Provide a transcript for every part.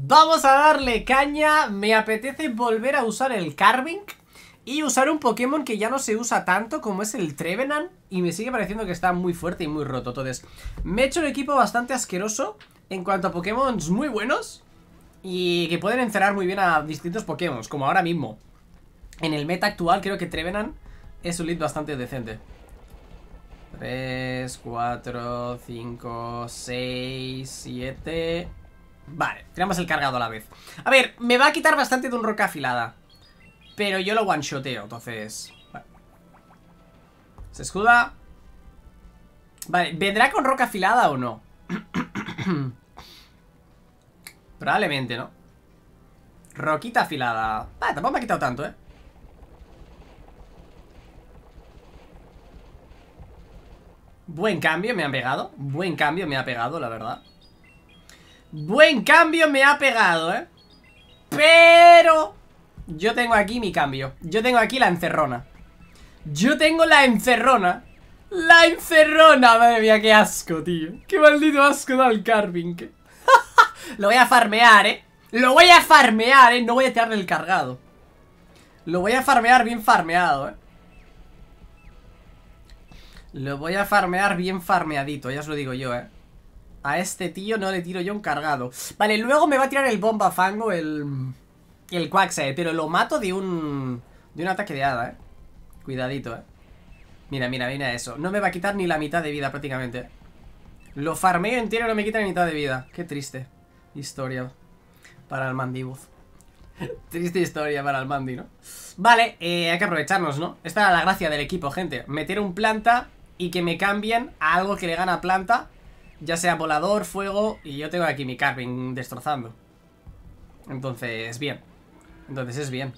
Vamos a darle caña, me apetece volver a usar el Carving y usar un Pokémon que ya no se usa tanto como es el Trevenant y me sigue pareciendo que está muy fuerte y muy roto. Entonces, me he hecho un equipo bastante asqueroso en cuanto a Pokémon muy buenos y que pueden encerrar muy bien a distintos Pokémon, como ahora mismo. En el meta actual creo que Trevenant es un lead bastante decente. 3, 4, 5, 6, 7... Vale, tenemos el cargado a la vez A ver, me va a quitar bastante de un roca afilada Pero yo lo one-shoteo, entonces... Se escuda Vale, ¿vendrá con roca afilada o no? Probablemente, ¿no? Roquita afilada Vale, tampoco me ha quitado tanto, ¿eh? Buen cambio me han pegado Buen cambio me ha pegado, la verdad Buen cambio me ha pegado, ¿eh? Pero... Yo tengo aquí mi cambio. Yo tengo aquí la encerrona. Yo tengo la encerrona. La encerrona. Madre mía, qué asco, tío. Qué maldito asco da el carving. Lo voy a farmear, ¿eh? Lo voy a farmear, ¿eh? No voy a tirarle el cargado. Lo voy a farmear bien farmeado, ¿eh? Lo voy a farmear bien farmeadito, ya os lo digo yo, ¿eh? A este tío no le tiro yo un cargado. Vale, luego me va a tirar el bomba fango, el... El pero lo mato de un... De un ataque de hada, eh. Cuidadito, eh. Mira, mira, mira eso. No me va a quitar ni la mitad de vida prácticamente. Lo farmeo entero y no me quita la mitad de vida. Qué triste historia para el mandibuz. triste historia para el mandi, ¿no? Vale, eh, hay que aprovecharnos, ¿no? Esta era la gracia del equipo, gente. Meter un planta y que me cambien a algo que le gana planta ya sea volador, fuego Y yo tengo aquí mi Carving destrozando Entonces, bien Entonces es bien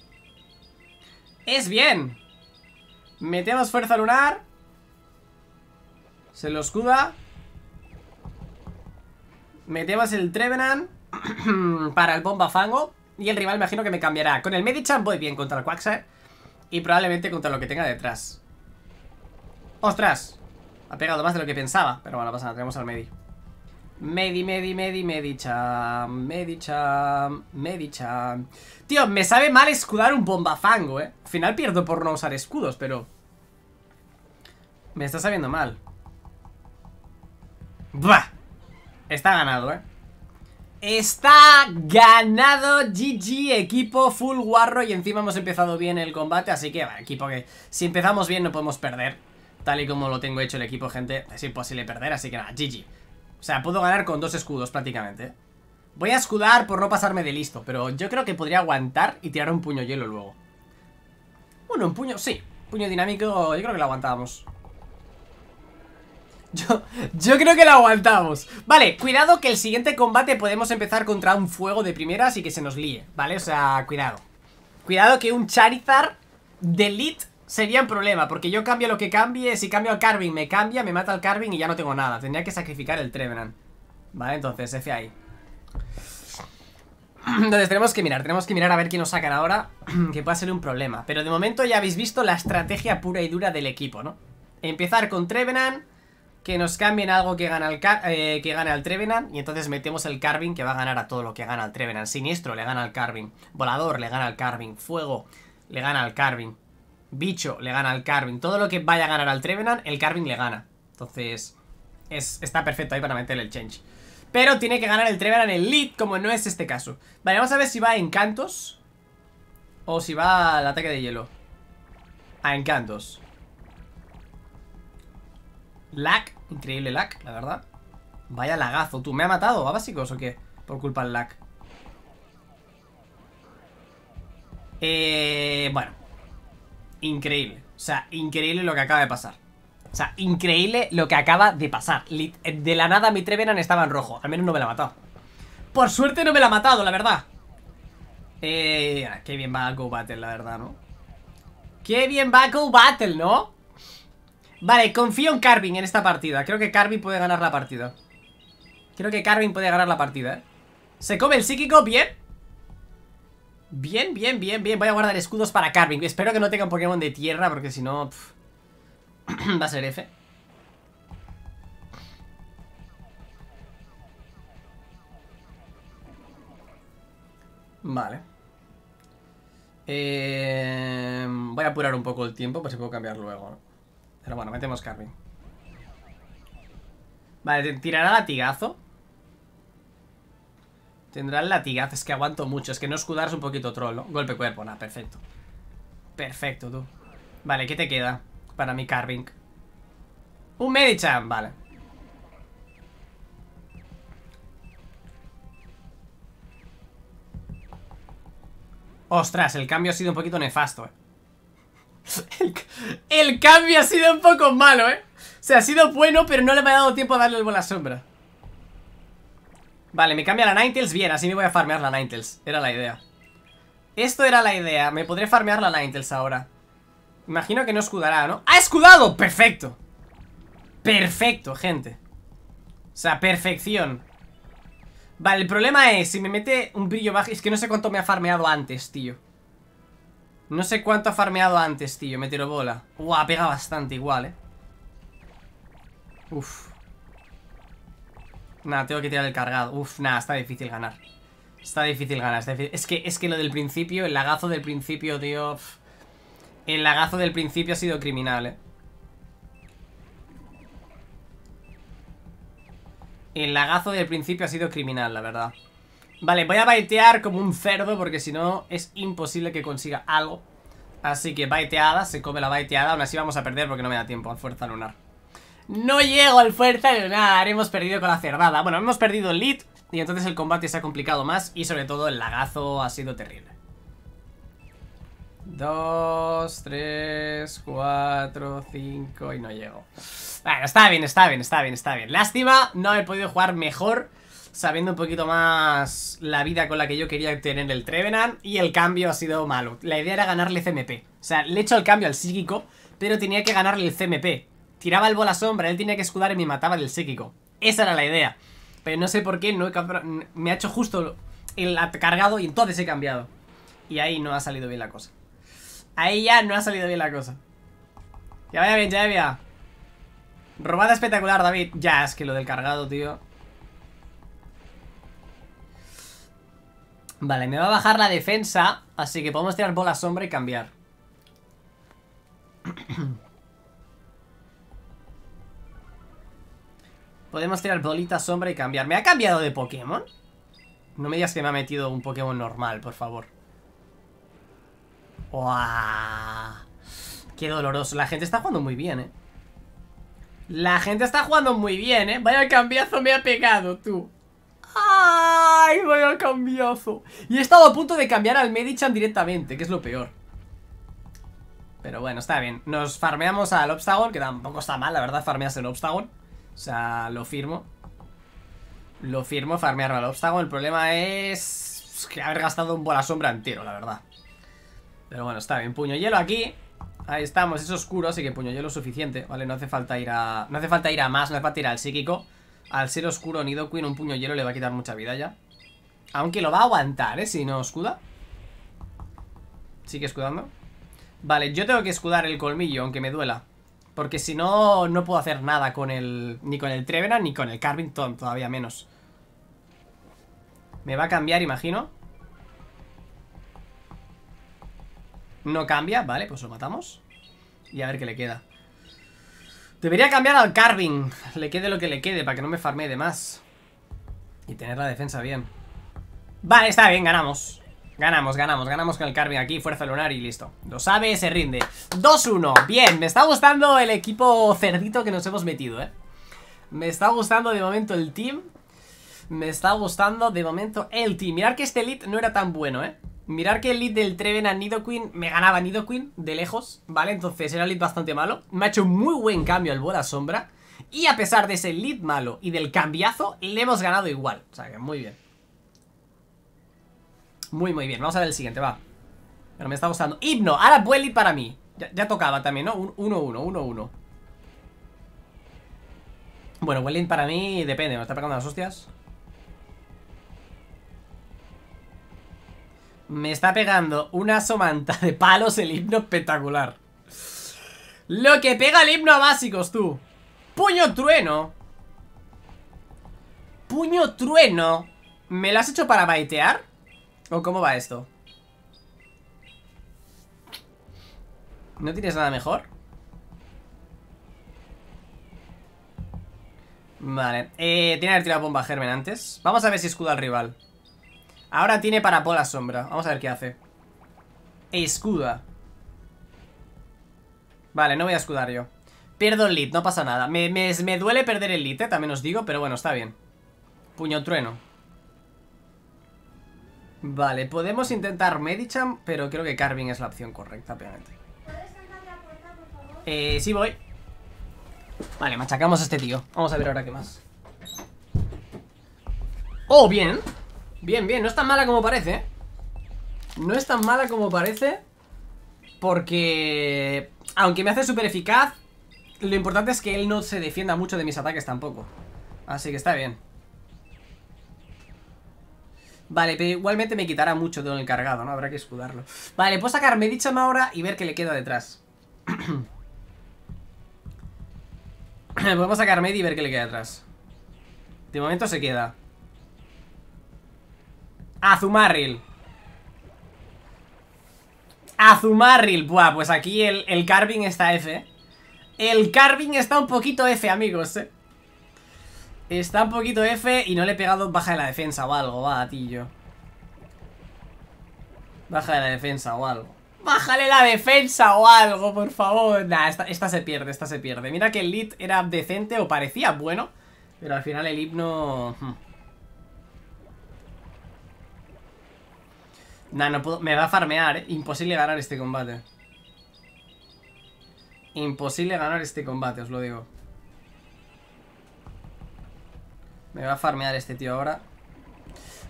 ¡Es bien! Metemos fuerza lunar Se lo escuda Metemos el Trevenant Para el bomba fango Y el rival imagino que me cambiará Con el Medicham voy bien contra el Quaxer Y probablemente contra lo que tenga detrás ¡Ostras! Ha pegado más de lo que pensaba, pero bueno, pasa nada, tenemos al Medi. Medi, Medi, Medi, Medicham, Medicham, Medicham. Tío, me sabe mal escudar un bombafango, eh. Al final pierdo por no usar escudos, pero... Me está sabiendo mal. ¡Bah! Está ganado, eh. Está ganado GG, equipo full warro y encima hemos empezado bien el combate, así que va, equipo que si empezamos bien no podemos perder. Tal y como lo tengo hecho el equipo, gente, es imposible perder, así que nada, GG. O sea, puedo ganar con dos escudos prácticamente. Voy a escudar por no pasarme de listo, pero yo creo que podría aguantar y tirar un puño hielo luego. Bueno, un puño, sí. Puño dinámico, yo creo que lo aguantamos Yo, yo creo que lo aguantamos Vale, cuidado que el siguiente combate podemos empezar contra un fuego de primeras y que se nos líe, ¿vale? O sea, cuidado Cuidado que un Charizard de Elite sería un problema, porque yo cambio lo que cambie, si cambio al Carving me cambia, me mata el Carving y ya no tengo nada. Tendría que sacrificar el Trevenant. Vale, entonces F ahí. Entonces tenemos que mirar, tenemos que mirar a ver quién nos sacan ahora, que pueda ser un problema. Pero de momento ya habéis visto la estrategia pura y dura del equipo, ¿no? Empezar con Trevenant, que nos cambien algo que gana eh, que gane al Trevenant, y entonces metemos el Carving que va a ganar a todo lo que gana al Trevenant. Siniestro le gana al Carving, Volador le gana al Carving, Fuego le gana al Carving. Bicho le gana al Carvin. Todo lo que vaya a ganar al Trevenant, el Carvin le gana. Entonces, es, está perfecto ahí para meterle el change. Pero tiene que ganar el Trevenant el lead, como no es este caso. Vale, vamos a ver si va a encantos. O si va al ataque de hielo. A encantos. Lack increíble Lack la verdad. Vaya lagazo, tú. ¿Me ha matado a básicos o qué? Por culpa del Lack Eh, bueno, increíble. O sea, increíble lo que acaba de pasar. O sea, increíble lo que acaba de pasar. Eh, de la nada mi Trevenan estaba en rojo. Al menos no me la ha matado. Por suerte no me la ha matado, la verdad. Eh, ah, qué bien va Go Battle, la verdad, ¿no? Qué bien va Go Battle, ¿no? Vale, confío en Carvin en esta partida. Creo que Carvin puede ganar la partida. Creo que Carvin puede ganar la partida, ¿eh? Se come el psíquico, bien. Bien, bien, bien, bien. Voy a guardar escudos para Carving. Espero que no tenga un Pokémon de tierra, porque si no... Va a ser F. Vale. Em, voy a apurar un poco el tiempo, por pues si puedo cambiar luego. Pero bueno, metemos Carving. Vale, tirará latigazo. Tendrán latigaz, es que aguanto mucho. Es que no escudar un poquito troll, ¿no? Golpe cuerpo, nada, perfecto. Perfecto, tú. Vale, ¿qué te queda para mi carving? Un Medicham, vale. Ostras, el cambio ha sido un poquito nefasto, eh. El, cambio ha sido un poco malo, eh. O sea, ha sido bueno, pero no le ha dado tiempo a darle el bola sombra. Vale, me cambia la Ninetales, bien, así me voy a farmear la Ninetales Era la idea Esto era la idea, me podré farmear la Ninetales ahora Imagino que no escudará, ¿no? ¡Ha escudado! ¡Perfecto! Perfecto, gente O sea, perfección Vale, el problema es, si me mete un brillo bajo Es que no sé cuánto me ha farmeado antes, tío No sé cuánto ha farmeado antes, tío Me tiro bola Buah, pega bastante igual, eh Uf Nada, tengo que tirar el cargado. Uf, nada, está difícil ganar. Está difícil ganar. Es, que, es que lo del principio, el lagazo del principio, tío... El lagazo del principio ha sido criminal, eh. El lagazo del principio ha sido criminal, la verdad. Vale, voy a baitear como un cerdo porque si no es imposible que consiga algo. Así que baiteada, se come la baiteada. Aún así vamos a perder porque no me da tiempo a fuerza lunar. No llego al fuerza nada, hemos perdido con la cerrada. Bueno, hemos perdido el lead y entonces el combate se ha complicado más y sobre todo el lagazo ha sido terrible. Dos, tres, cuatro, cinco y no llego. Bueno, está bien, está bien, está bien, está bien. Lástima no he podido jugar mejor sabiendo un poquito más la vida con la que yo quería tener el Trevenant y el cambio ha sido malo. La idea era ganarle CMP. O sea, le he hecho el cambio al psíquico, pero tenía que ganarle el CMP tiraba el bola sombra, él tenía que escudar y me mataba el psíquico. Esa era la idea. Pero no sé por qué no me ha hecho justo el cargado y entonces he cambiado. Y ahí no ha salido bien la cosa. Ahí ya no ha salido bien la cosa. Ya vaya bien, ya vaya. Robada espectacular, David. Ya, es que lo del cargado, tío. Vale, me va a bajar la defensa, así que podemos tirar bola sombra y cambiar. Podemos tirar bolita, sombra y cambiar. ¿Me ha cambiado de Pokémon? No me digas que me ha metido un Pokémon normal, por favor. ¡Uah! Qué doloroso. La gente está jugando muy bien, ¿eh? La gente está jugando muy bien, ¿eh? Vaya cambiazo me ha pegado, tú. ¡Ay, vaya cambiazo! Y he estado a punto de cambiar al Medichan directamente, que es lo peor. Pero bueno, está bien. Nos farmeamos al Obstagon, que tampoco está mal, la verdad, Farmeas el Obstagon. O sea, lo firmo. Lo firmo, farmear al obstáculo. El problema es que haber gastado un bola sombra entero, la verdad. Pero bueno, está bien. Puño hielo aquí. Ahí estamos, es oscuro, así que puño hielo es suficiente, ¿vale? No hace falta ir a... No hace falta ir a más, no hace falta ir al psíquico. Al ser oscuro Nido Queen, un puño hielo le va a quitar mucha vida ya. Aunque lo va a aguantar, ¿eh? Si no escuda. Sigue escudando. Vale, yo tengo que escudar el colmillo, aunque me duela. Porque si no, no puedo hacer nada con el... Ni con el Trevena ni con el Carvington, todavía menos. Me va a cambiar, imagino. No cambia, vale, pues lo matamos. Y a ver qué le queda. Debería cambiar al Carving. Le quede lo que le quede, para que no me farme de más. Y tener la defensa bien. Vale, está bien, ganamos. Ganamos, ganamos, ganamos con el Carmen aquí, fuerza lunar y listo Lo sabe, se rinde 2-1, bien, me está gustando el equipo cerdito que nos hemos metido, eh Me está gustando de momento el team Me está gustando de momento el team Mirar que este lead no era tan bueno, eh Mirar que el lead del Trevena a Nidoqueen me ganaba Nidoqueen de lejos, ¿vale? Entonces era un lead bastante malo. Me ha hecho un muy buen cambio al Bola Sombra. Y a pesar de ese lead malo y del cambiazo, le hemos ganado igual. O sea que muy bien. Muy, muy bien. Vamos a ver el siguiente, va. Pero me está gustando. Himno, ahora Welling para mí. Ya, tocaba también, ¿no? 1-1, uno, 1-1. Uno, uno, bueno, Welling para mí depende, me está pegando las hostias. Me está pegando una somanta de palos el himno espectacular. Lo que pega el himno a básicos, tú. Puño trueno. Puño trueno. ¿Me lo has hecho para baitear? ¿O cómo va esto? ¿No tienes nada mejor? Vale, eh, tiene que haber tirado bomba germen antes Vamos a ver si escuda al rival Ahora tiene para pola sombra Vamos a ver qué hace Escuda Vale, no voy a escudar yo Pierdo el lead, no pasa nada me, me duele perder el lead, eh, también os digo Pero bueno, está bien Puño trueno Vale, podemos intentar Medicham, pero creo que Carving es la opción correcta, obviamente. Eh, sí voy. Vale, machacamos a este tío. Vamos a ver ahora qué más. ¡Oh, bien! Bien, bien, no es tan mala como parece. No es tan mala como parece. Porque... Aunque me hace súper eficaz, lo importante es que él no se defienda mucho de mis ataques tampoco. Así que está bien. Vale, pero igualmente me quitará mucho de lo encargado, ¿no? Habrá que escudarlo. Vale, puedo sacarme dicha ahora y ver qué le queda detrás. Podemos sacar Medi y ver qué le queda detrás. De momento se queda. Azumarril. Azumarril. Buah, pues aquí el, el carving está F. ¿eh? El carving está un poquito F, amigos, eh. Está un poquito F y no le he pegado baja de la defensa o algo, va, tío. Baja de la defensa o algo. ¡Bájale la defensa o algo, por favor! Nah, esta, se pierde, esta se pierde. Mira que el lead era decente o parecía bueno, pero al final el himno... Hmm. Nah, no puedo... Me va a farmear, ¿eh? Imposible ganar este combate. Imposible ganar este combate, os lo digo. Me va a farmear este tío ahora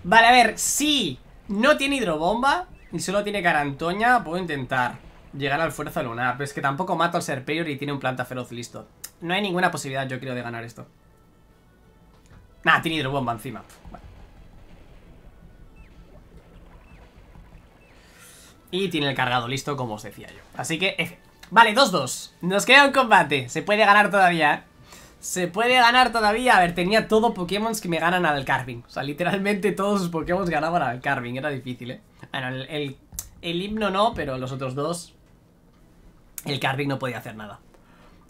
Vale, a ver, si No tiene hidrobomba Y solo tiene carantoña Puedo intentar llegar al fuerza lunar Pero es que tampoco mato al serpior y tiene un planta feroz listo No hay ninguna posibilidad, yo creo, de ganar esto Nah, tiene hidrobomba encima vale. Y tiene el cargado listo, como os decía yo Así que, Vale, 2-2 Nos queda un combate Se puede ganar todavía, ¿eh? Se puede ganar todavía. A ver, tenía todo Pokémon que me ganan al Carving. O sea, literalmente todos sus Pokémon ganaban al Carving. Era difícil, ¿eh? Bueno, el, himno no, pero los otros dos... El Carving no podía hacer nada.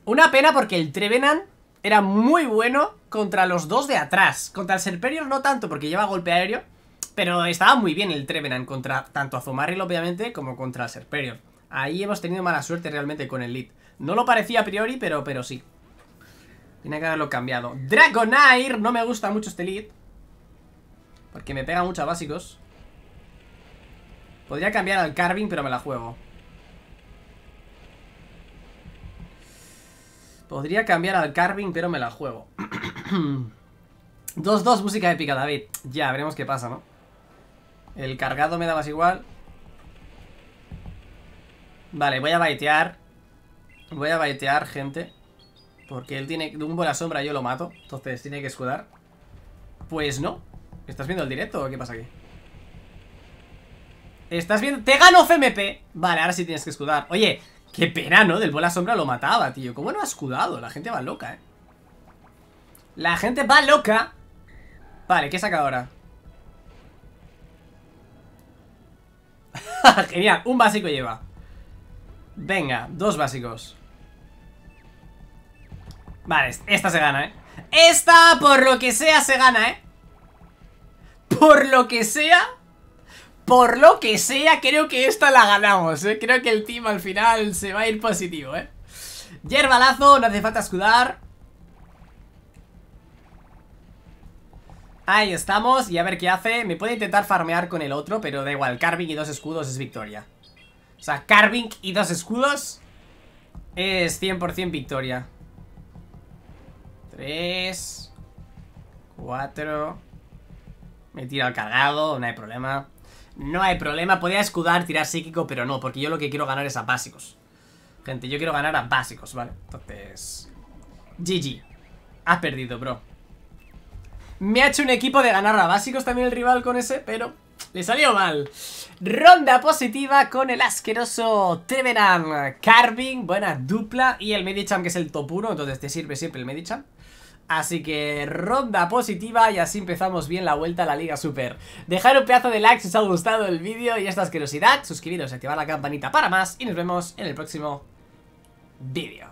Una pena porque el Trevenant era muy bueno contra los dos de atrás. Contra el Serperior no tanto, porque lleva golpe aéreo. Pero estaba muy bien el Trevenant contra tanto a Azumaril, obviamente, como contra el Serperior. Ahí hemos tenido mala suerte realmente con el lead. No lo parecía a priori, pero, pero sí. Tiene que haberlo cambiado. Dragonair. No me gusta mucho este lead. Porque me pega mucho a básicos. Podría cambiar al Carving, pero me la juego. Podría cambiar al Carving, pero me la juego. 2-2, música épica, David. Ya, veremos qué pasa, ¿no? El cargado me da más igual. Vale, voy a baitear. Voy a baitear, gente. Porque él tiene... un bola sombra yo lo mato. Entonces tiene que escudar. Pues no. ¿Estás viendo el directo o qué pasa aquí? ¿Estás viendo? ¡Te gano FMP! Vale, ahora sí tienes que escudar. Oye, qué pena, ¿no? Del bola sombra lo mataba, tío. ¿Cómo no ha escudado? La gente va loca, ¿eh? La gente va loca. Vale, ¿qué saca ahora? Genial, un básico lleva Venga, dos básicos Vale, esta se gana, ¿eh? Esta, por lo que sea, se gana, ¿eh? Por lo que sea... Por lo que sea, creo que esta la ganamos, ¿eh? Creo que el team al final se va a ir positivo, ¿eh? Yerbalazo, no hace falta escudar. Ahí estamos, y a ver qué hace. Me puede intentar farmear con el otro, pero da igual. Carving y dos escudos es victoria. O sea, Carving y dos escudos es 100% victoria. Tres. Cuatro. Me tiro al cargado, no hay problema. No hay problema, podía escudar, tirar psíquico, pero no, porque yo lo que quiero ganar es a básicos. Gente, yo quiero ganar a básicos, ¿vale? Entonces... GG. Has perdido, bro. Me ha hecho un equipo de ganar a básicos también el rival con ese, pero le salió mal. Ronda positiva con el asqueroso Trevenant Carving, buena dupla, y el Medicham que es el top 1, entonces te sirve siempre el Medicham. Así que ronda positiva y así empezamos bien la vuelta a la Liga Super. Dejar un pedazo de like si os ha gustado el vídeo y esta asquerosidad. Suscribiros, activar la campanita para más y nos vemos en el próximo vídeo.